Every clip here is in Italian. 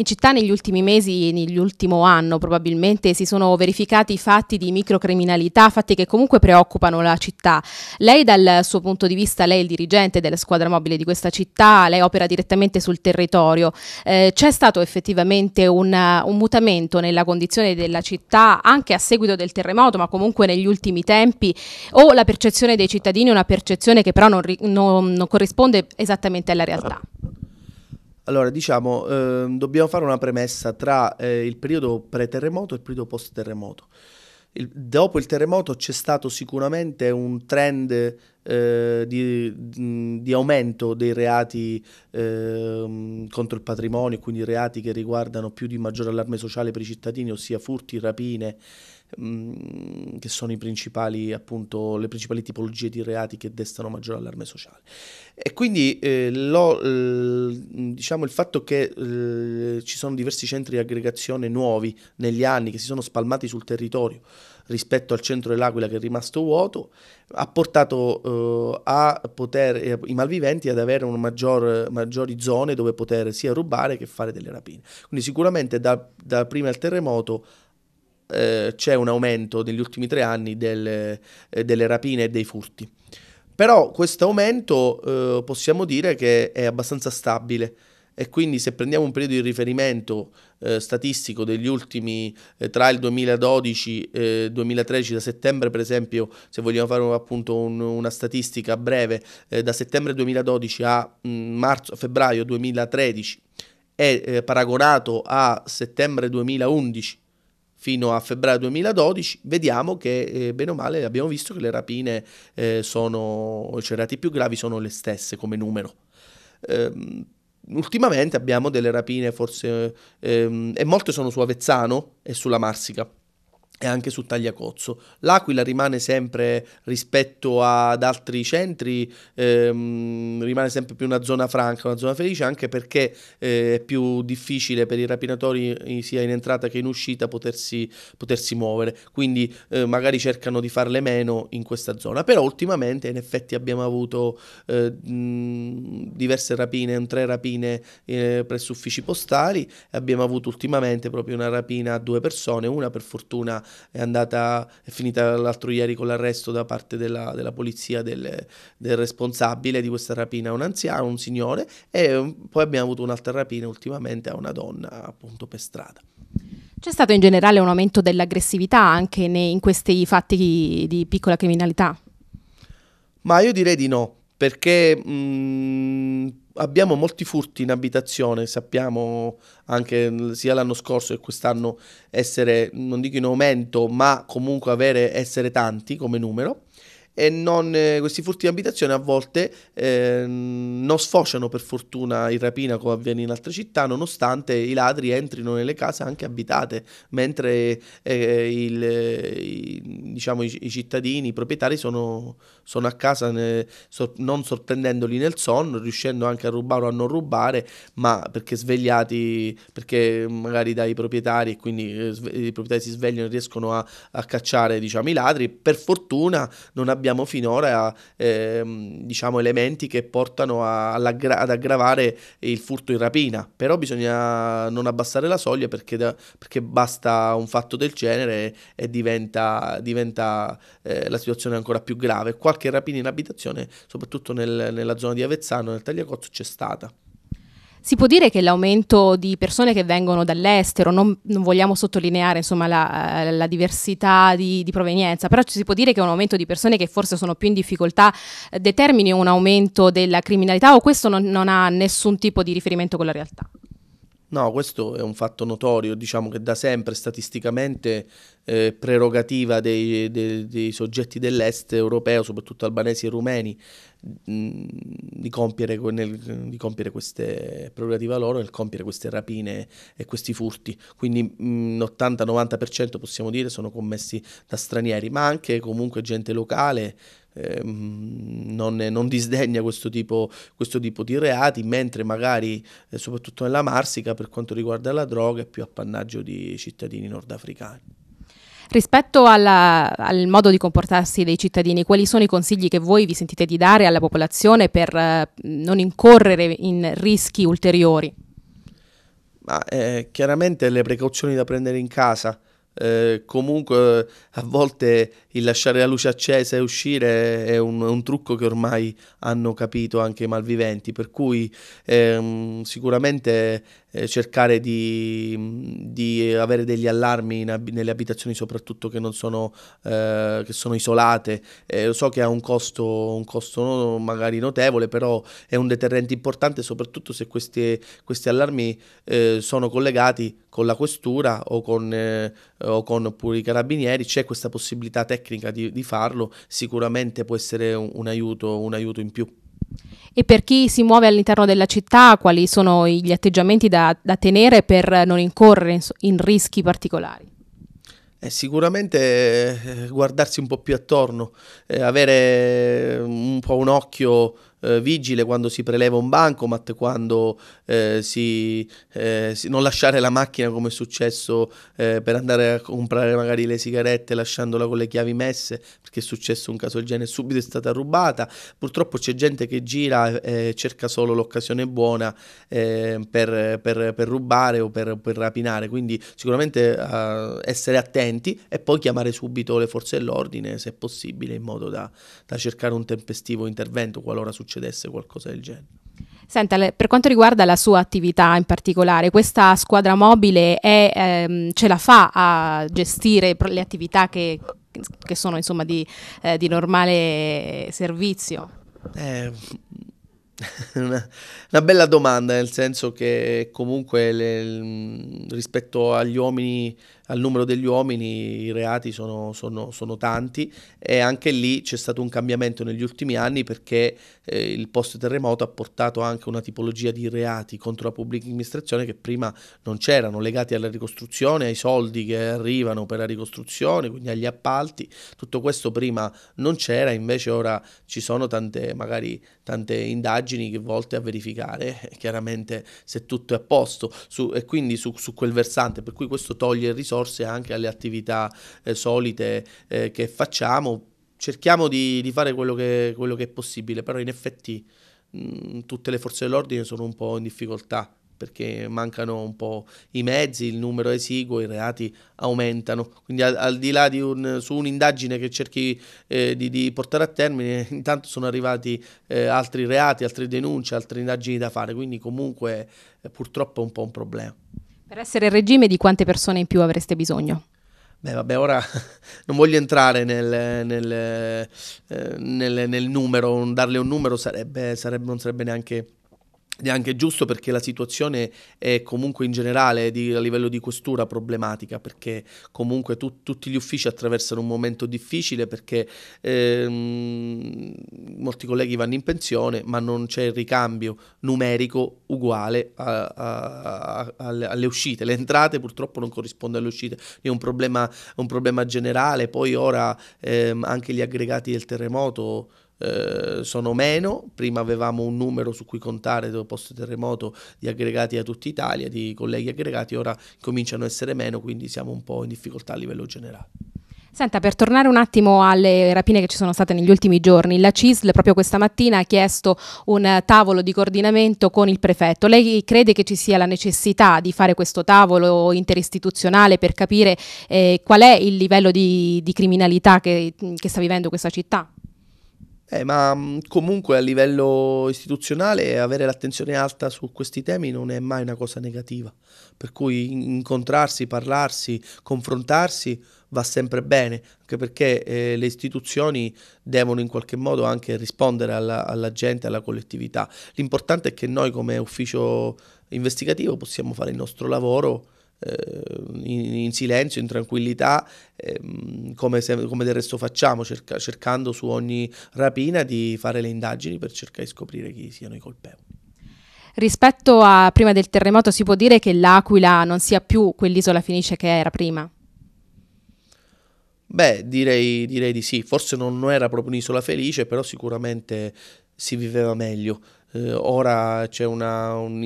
In città negli ultimi mesi e nell'ultimo anno probabilmente si sono verificati fatti di microcriminalità, fatti che comunque preoccupano la città. Lei dal suo punto di vista, lei è il dirigente della squadra mobile di questa città, lei opera direttamente sul territorio. Eh, c'è stato effettivamente una, un mutamento nella condizione della città anche a seguito del terremoto, ma comunque negli ultimi tempi, o la percezione dei cittadini è una percezione che però non, non, non corrisponde esattamente alla realtà? Allora, diciamo, eh, dobbiamo fare una premessa tra eh, il periodo pre-terremoto e il periodo post-terremoto. Il, dopo il terremoto c'è stato sicuramente un trend eh, di, di, aumento dei reati eh, contro il patrimonio, quindi reati che riguardano più di maggiore allarme sociale per i cittadini, ossia furti, rapine Mm, che sono i principali, appunto, le principali tipologie di reati che destano maggiore allarme sociale. E quindi eh, lo, eh, diciamo il fatto che eh, ci sono diversi centri di aggregazione nuovi negli anni che si sono spalmati sul territorio rispetto al centro dell'Aquila che è rimasto vuoto, ha portato eh, a poter, eh, i malviventi ad avere maggior, maggiori zone dove poter sia rubare che fare delle rapine. Quindi sicuramente da, da prima il terremoto eh, c'è un aumento negli ultimi tre anni del, eh, delle rapine e dei furti. Però questo aumento eh, possiamo dire che è abbastanza stabile e quindi se prendiamo un periodo di riferimento eh, statistico degli ultimi eh, tra il 2012 e il 2013 da settembre per esempio se vogliamo fare appunto un, una statistica breve eh, da settembre 2012 a mh, mm, marzo, febbraio 2013 è eh, paragonato a settembre 2011 fino a febbraio 2012, vediamo che eh, bene o male abbiamo visto che le rapine eh, sono, cioè i reati più gravi sono le stesse come numero. Ehm, ultimamente abbiamo delle rapine forse, ehm, e molte sono su Avezzano e sulla Marsica e anche su Tagliacozzo. L'Aquila rimane sempre rispetto ad altri centri, ehm, rimane sempre più una zona franca, una zona felice, anche perché eh, è più difficile per i rapinatori sia in entrata che in uscita potersi, potersi muovere, quindi eh, magari cercano di farle meno in questa zona. Però ultimamente in effetti abbiamo avuto eh, diverse rapine, tre rapine eh, presso uffici postali, abbiamo avuto ultimamente proprio una rapina a due persone, una per fortuna è, andata, è finita l'altro ieri con l'arresto da parte della, della polizia del, del, responsabile di questa rapina, un anziano, un signore, e poi abbiamo avuto un'altra rapina ultimamente a una donna appunto per strada. C'è stato in generale un aumento dell'aggressività anche nei, in questi fatti di piccola criminalità? Ma io direi di no perché mh, mm, abbiamo molti furti in abitazione, sappiamo anche sia l'anno scorso che quest'anno essere, non dico in aumento, ma comunque avere, essere tanti come numero e non, eh, questi furti di abitazione a volte eh, non sfociano per fortuna in rapina come avviene in altre città, nonostante i ladri entrino nelle case anche abitate, mentre eh, il, i, diciamo, i, i, cittadini, i proprietari sono, sono a casa ne, sor, non sorprendendoli nel sonno, riuscendo anche a rubare o a non rubare, ma perché svegliati, perché magari dai proprietari e quindi eh, i proprietari si svegliano e riescono a, a cacciare diciamo, i ladri, per fortuna non abbiamo abbiamo finora ehm, diciamo, elementi che portano a, ad aggravare il furto in rapina, però bisogna non abbassare la soglia perché, da, perché basta un fatto del genere e, diventa, diventa eh, la situazione ancora più grave. Qualche rapina in abitazione, soprattutto nel, nella zona di Avezzano, nel Tagliacozzo, c'è stata. Si può dire che l'aumento di persone che vengono dall'estero, non, non vogliamo sottolineare insomma, la, eh, la, diversità di, di, provenienza, però ci si può dire che un aumento di persone che forse sono più in difficoltà eh, determini un aumento della criminalità o questo non, non ha nessun tipo di riferimento con la realtà? No, questo è un fatto notorio, diciamo che da sempre statisticamente eh, prerogativa dei, dei, dei, soggetti dell'est europeo, soprattutto albanesi e rumeni, mh, di, compiere, nel, di, compiere, queste prerogativa loro nel compiere queste rapine e questi furti. Quindi l'80-90% possiamo dire sono commessi da stranieri, ma anche comunque gente locale eh, non, non, disdegna questo tipo, questo tipo, di reati, mentre magari, eh, soprattutto nella Marsica, per quanto riguarda la droga, è più appannaggio di cittadini nordafricani. Rispetto alla, al modo di comportarsi dei cittadini, quali sono i consigli che voi vi sentite di dare alla popolazione per eh, non incorrere in rischi ulteriori? Ma, eh, chiaramente le precauzioni da prendere in casa, eh, comunque a volte il lasciare la luce accesa e uscire è un, un trucco che ormai hanno capito anche i malviventi, per cui ehm, sicuramente eh, cercare di, di, avere degli allarmi ab- nelle abitazioni soprattutto che non sono, eh, che sono isolate. Eh, so che ha un costo, un costo, magari notevole, però è un deterrente importante soprattutto se questi, questi allarmi eh, sono collegati con la questura o con, eh, o con pure i carabinieri, c'è questa possibilità tecnica di, di farlo, sicuramente può essere un, un, aiuto, un aiuto in più. E per chi si muove all'interno della città, quali sono gli atteggiamenti da, da tenere per non incorrere in, in rischi particolari? Eh, sicuramente eh, guardarsi un po' più attorno, eh, avere un po' un occhio eh, vigile quando si preleva un bancomat, quando eh, si, eh, si, non lasciare la macchina come è successo eh, per andare a comprare magari le sigarette lasciandola con le chiavi messe, perché è successo un caso del genere, subito è stata rubata. Purtroppo c'è gente che gira e cerca solo l'occasione buona eh, per, per, per, rubare o per, per rapinare, quindi sicuramente essere attenti e poi chiamare subito le forze dell'ordine se possibile in modo da, da cercare un tempestivo intervento qualora succeda succedesse qualcosa del genere. Senta, per quanto riguarda la sua attività in particolare, questa squadra mobile è, ehm, ce la fa a gestire le attività che, che sono insomma, di, eh, di, normale servizio? Eh, una, una, bella domanda, nel senso che comunque le, rispetto agli uomini al numero degli uomini i reati sono, sono, sono tanti e anche lì c'è stato un cambiamento negli ultimi anni perché eh, il post terremoto ha portato anche una tipologia di reati contro la pubblica amministrazione che prima non c'erano, legati alla ricostruzione, ai soldi che arrivano per la ricostruzione, quindi agli appalti, tutto questo prima non c'era, invece ora ci sono tante, magari, tante indagini che volte a verificare eh, chiaramente se tutto è a posto su, e quindi su, su quel versante, per cui questo toglie risorse risorse anche alle attività eh, solite eh, che facciamo. Cerchiamo di, di fare quello che, quello che, è possibile, però in effetti mh, mm, tutte le forze dell'ordine sono un po' in difficoltà perché mancano un po' i mezzi, il numero esiguo, i reati aumentano. Quindi al, al di là di un, su un'indagine che cerchi eh, di, di, portare a termine, intanto sono arrivati eh, altri reati, altre denunce, altre indagini da fare, quindi comunque eh, purtroppo è un po' un problema. Per essere il regime di quante persone in più avreste bisogno? Beh, vabbè, ora non voglio entrare nel, nel, eh, nel, nel numero, darle un numero sarebbe, sarebbe, non sarebbe neanche ed è anche giusto perché la situazione è comunque in generale di, a livello di questura problematica, perché comunque tu, tutti gli uffici attraversano un momento difficile perché ehm, molti colleghi vanno in pensione ma non c'è il ricambio numerico uguale a, a, a, alle uscite. Le entrate purtroppo non corrispondono alle uscite, è un problema, un problema generale. Poi ora ehm, anche gli aggregati del terremoto eh, sono meno, prima avevamo un numero su cui contare dopo post terremoto di aggregati da tutta Italia, di colleghi aggregati, ora cominciano a essere meno, quindi siamo un po' in difficoltà a livello generale. Senta, per tornare un attimo alle rapine che ci sono state negli ultimi giorni, la CISL proprio questa mattina ha chiesto un tavolo di coordinamento con il prefetto. Lei crede che ci sia la necessità di fare questo tavolo interistituzionale per capire eh, qual è il livello di, di criminalità che, che sta vivendo questa città? Eh, ma mm, comunque a livello istituzionale avere l'attenzione alta su questi temi non è mai una cosa negativa, per cui incontrarsi, parlarsi, confrontarsi va sempre bene, anche perché eh, le istituzioni devono in qualche modo anche rispondere alla, alla gente, alla collettività. L'importante è che noi come ufficio investigativo possiamo fare il nostro lavoro Ehm, in, in, silenzio, in tranquillità, ehm, come, se, come, del resto facciamo, cerca, cercando su ogni rapina di fare le indagini per cercare di scoprire chi siano i colpevoli. Rispetto a prima del terremoto si può dire che l'Aquila non sia più quell'isola felice che era prima? Beh, direi, direi di sì, forse non era proprio un'isola felice, però sicuramente si viveva meglio eh, ora c'è una, un,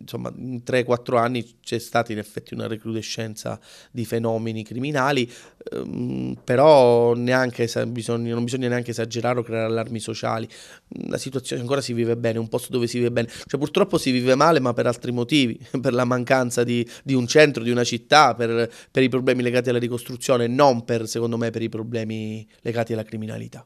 insomma, in 3-4 anni c'è stata in effetti una recrudescenza di fenomeni criminali, ehm, però neanche, bisogna, non bisogna neanche esagerare o creare allarmi sociali. La situazione ancora si vive bene, un posto dove si vive bene, cioè purtroppo si vive male ma per altri motivi, per la mancanza di, di un centro, di una città, per, per i problemi legati alla ricostruzione, non per, secondo me, per i problemi legati alla criminalità.